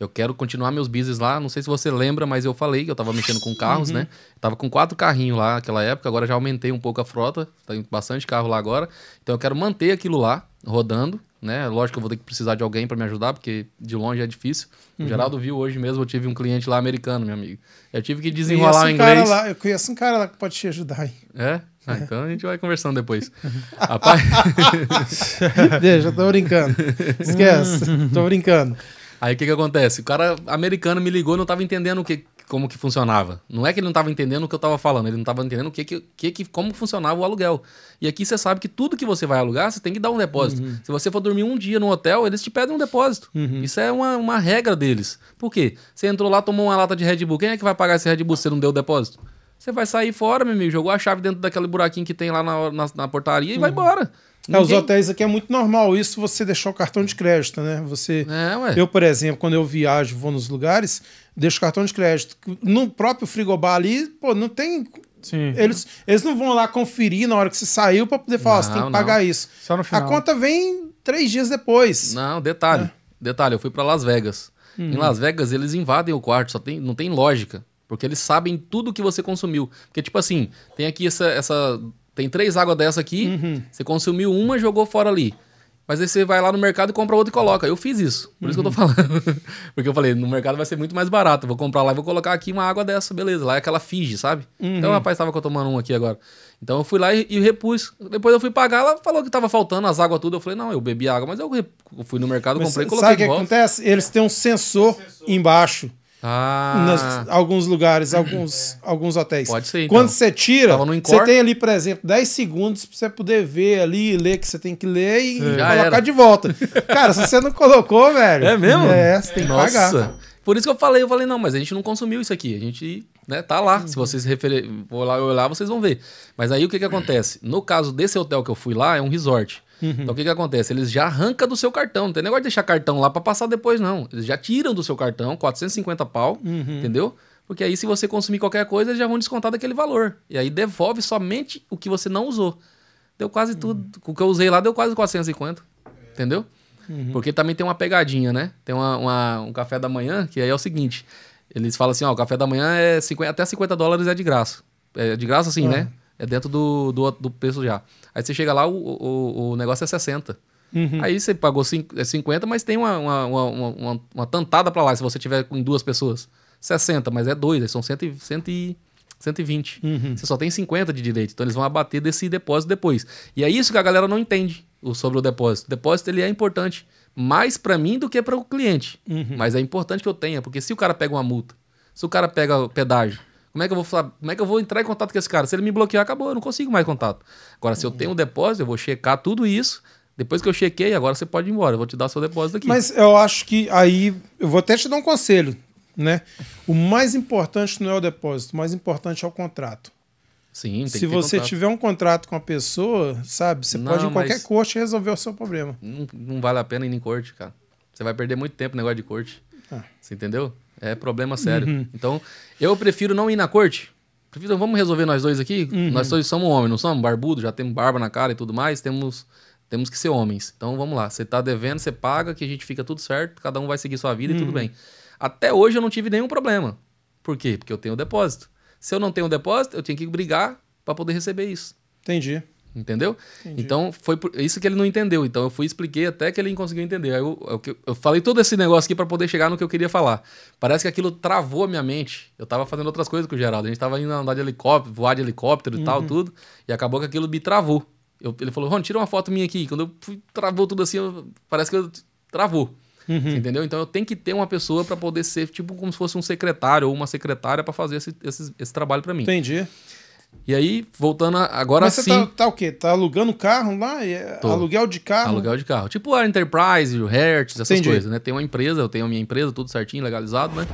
Eu quero continuar meus business lá. Não sei se você lembra, mas eu falei que eu estava mexendo com carros, uhum. né? tava com quatro carrinhos lá naquela época, agora já aumentei um pouco a frota, tem tá bastante carro lá agora. Então eu quero manter aquilo lá rodando, né? Lógico que eu vou ter que precisar de alguém para me ajudar, porque de longe é difícil. Uhum. O Geraldo viu hoje mesmo, eu tive um cliente lá americano, meu amigo. Eu tive que desenrolar um o inglês. Lá, eu conheço um cara lá que pode te ajudar aí. É? Ah, é. então a gente vai conversando depois. Rapaz... Deixa, tô brincando. Esquece, tô brincando. Aí o que que acontece? O cara americano me ligou e não tava entendendo o que, como que funcionava. Não é que ele não estava entendendo o que eu estava falando, ele não estava entendendo o que, que, que, como funcionava o aluguel. E aqui você sabe que tudo que você vai alugar, você tem que dar um depósito. Uhum. Se você for dormir um dia no hotel, eles te pedem um depósito. Uhum. Isso é uma, uma regra deles. Por quê? Você entrou lá, tomou uma lata de Red Bull. Quem é que vai pagar esse Red Bull se você não deu o depósito? Você vai sair fora, meu amigo, jogou a chave dentro daquele buraquinho que tem lá na, na, na portaria e vai uhum. embora. Ninguém... É, os hotéis aqui é muito normal isso você deixar o cartão de crédito, né? Você, é, eu por exemplo, quando eu viajo, vou nos lugares, deixo o cartão de crédito no próprio frigobar ali, pô, não tem Sim. Eles, eles não vão lá conferir na hora que você saiu para poder falar, não, você tem que pagar isso. Só no final. A conta vem três dias depois. Não, detalhe. É. Detalhe, eu fui para Las Vegas. Uhum. Em Las Vegas, eles invadem o quarto, só tem, não tem lógica. Porque eles sabem tudo que você consumiu. Porque, tipo assim, tem aqui essa. essa tem três águas dessa aqui, uhum. você consumiu uma jogou fora ali. Mas aí você vai lá no mercado e compra outra e coloca. Eu fiz isso. Por uhum. isso que eu tô uhum. falando. Porque eu falei, no mercado vai ser muito mais barato. Vou comprar lá e vou colocar aqui uma água dessa, beleza. Lá é aquela finge, sabe? Então, uhum. Então, rapaz, tava que eu tomando um aqui agora. Então eu fui lá e, e, repus. Depois eu fui pagar, ela falou que tava faltando as águas tudo. Eu falei, não, eu bebi água, mas eu, eu fui no mercado, mas comprei e coloquei. Sabe o que acontece? Eles têm um sensor, um sensor. embaixo ah. alguns lugares, alguns, é. alguns hotéis. Pode ser. Então. Quando você tira, você tem ali, por exemplo, 10 segundos pra você poder ver ali, ler que você tem que ler e, colocar era. de volta. Cara, se você não colocou, velho. É mesmo? É, você tem que pagar. Por isso que eu falei, eu falei, não, mas a gente não consumiu isso aqui. A gente né, tá lá. Uhum. Se vocês referir, vou lá olhar, vocês vão ver. Mas aí o que, que acontece? No caso desse hotel que eu fui lá, é um resort. Uhum. Então o que, que acontece? Eles já arrancam do seu cartão. Não tem negócio de deixar cartão lá para passar depois, não. Eles já tiram do seu cartão 450 pau, uhum. entendeu? Porque aí, se você consumir qualquer coisa, eles já vão descontar daquele valor. E aí devolve somente o que você não usou. Deu quase uhum. tudo. O que eu usei lá deu quase 450. Entendeu? Uhum. Porque também tem uma pegadinha, né? Tem uma, uma, um café da manhã, que aí é o seguinte: eles falam assim, ó, o café da manhã é 50, até 50 dólares é de graça. É de graça assim, é. né? É dentro do, do, do, preço já. Aí você chega lá, o, o, o negócio é 60. Uhum. Aí você pagou 50, é mas tem uma, uma, uma, uma, uma tantada para lá, se você tiver com duas pessoas. 60, mas é dois, aí são 100, 100, 120. Uhum. Você só tem 50 de direito, então eles vão abater desse depósito depois. E é isso que a galera não entende sobre o depósito. O depósito ele é importante mais para mim do que para o cliente. Uhum. Mas é importante que eu tenha, porque se o cara pega uma multa, se o cara pega pedágio, como é que eu vou falar, como é que eu vou entrar em contato com esse cara? Se ele me bloquear, acabou, eu não consigo mais contato. Agora, se eu uhum. tenho um depósito, eu vou checar tudo isso. Depois que eu chequei, agora você pode ir embora. Eu vou te dar seu depósito aqui. Mas eu acho que aí eu vou até te dar um conselho, né? O mais importante não é o depósito, o mais importante é o contrato. Sim, Se você contrato. tiver um contrato com a pessoa, sabe, você não, pode em qualquer corte resolver o seu problema. Não, não, vale a pena ir em corte, cara. Você vai perder muito tempo no negócio de corte. Ah. Você entendeu? É problema sério. Uhum. Então, eu prefiro não ir na corte. Prefiro, vamos resolver nós dois aqui? Uhum. Nós dois somos homens, não somos? Barbudo, já temos barba na cara e tudo mais, temos temos que ser homens. Então vamos lá, você tá devendo, você paga, que a gente fica tudo certo, cada um vai seguir sua vida uhum. e tudo uhum. bem. Até hoje eu não tive nenhum problema. Por quê? Porque eu tenho depósito. Se eu não tenho um depósito, eu tinha que brigar para poder receber isso. Entendi. Entendeu? Entendi. Então, foi isso que ele não entendeu. Então, eu fui expliquei até que ele conseguiu entender. Aí eu, é eu, eu falei todo esse negócio aqui para poder chegar no que eu queria falar. Parece que aquilo travou a minha mente. Eu tava fazendo outras coisas com o Geraldo. A gente tava indo andar de helicóptero, voar de helicóptero e uhum. tal, tudo. E acabou que aquilo me travou. Eu, ele falou, Ron, tira uma foto minha aqui. Quando eu fui, travou tudo assim, eu, parece que eu travou. Uhum. entendeu? Então eu tenho que ter uma pessoa para poder ser tipo como se fosse um secretário ou uma secretária para fazer esse, esse, esse trabalho para mim. Entendi. E aí, voltando a, agora Mas sim. Você tá, tá, o quê? Tá alugando carro lá? É, Tô. Aluguel de carro? Aluguel de carro. Tipo a Enterprise, o Hertz, essas Entendi. coisas, né? Tem uma empresa, eu tenho a minha empresa, tudo certinho, legalizado, né?